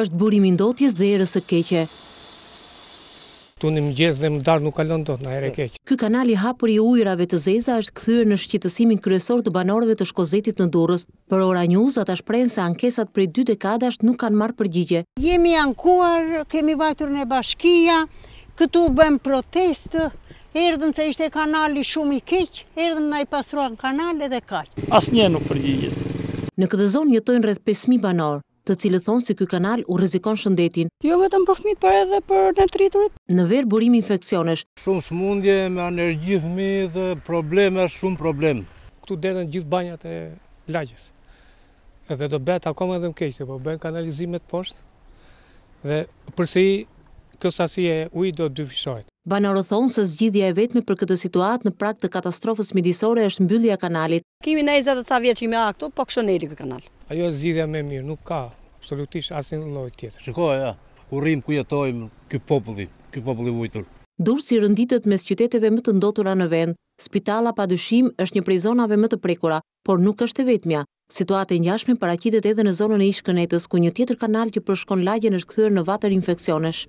është burimi ndotjes dhe erës e keqe. Tunë më gjezë dhe më darë nuk kalon do të në ere keqë. Ky kanali hapër i ujrave të zeza është këthyre në shqitësimin kryesor të banorëve të shkozetit në durës. Për ora njuz, ata prejnë se ankesat për i dy dekadasht nuk kanë marë përgjigje. Jemi ankuar, kemi vajtur në bashkia, këtu bëm protestë, erdhën se ishte kanali shumë i keqë, erdhën në i pasruan kanale dhe kaqë. Asë një nuk përgjigje. Në këtë zonë jetojnë rrëth 5.000 banorë të cilë thonë se si ky kanal u rrezikon shëndetin. Jo vetëm për fëmijët, por edhe për netriturit. Në ver burim infeksionesh. Shumë smundje me alergji fëmijë dhe probleme, shumë problem. Ktu derën gjithë banjat e lagjes. Edhe do bëhet akoma edhe më keq, po bëhen kanalizimet poshtë. Dhe përse i kjo sasi e uj do të dyfishojt. Banarë thonë se zgjidhja e vetme për këtë situatë në praktë të katastrofës midisore është mbyllja kanalit. Kemi në e sa vjeqime a këtu, po këshoneri kë kanal. Ajo e zgjidhja me mirë, nuk ka absolutisht asin lojt tjetër. Shukoha, ja, ku rrim ku jetojmë kjo populli, kjo populli vujtur. Durë si mes qyteteve më të ndotura në vend, spitala pa dëshim është një prej zonave më të prekura, por nuk është e vetëmja. Situate një ashme paracitet edhe në zonën e ishkënetës, ku një tjetër kanal që përshkon lagjen është këthyrë në vatër infekcionesh.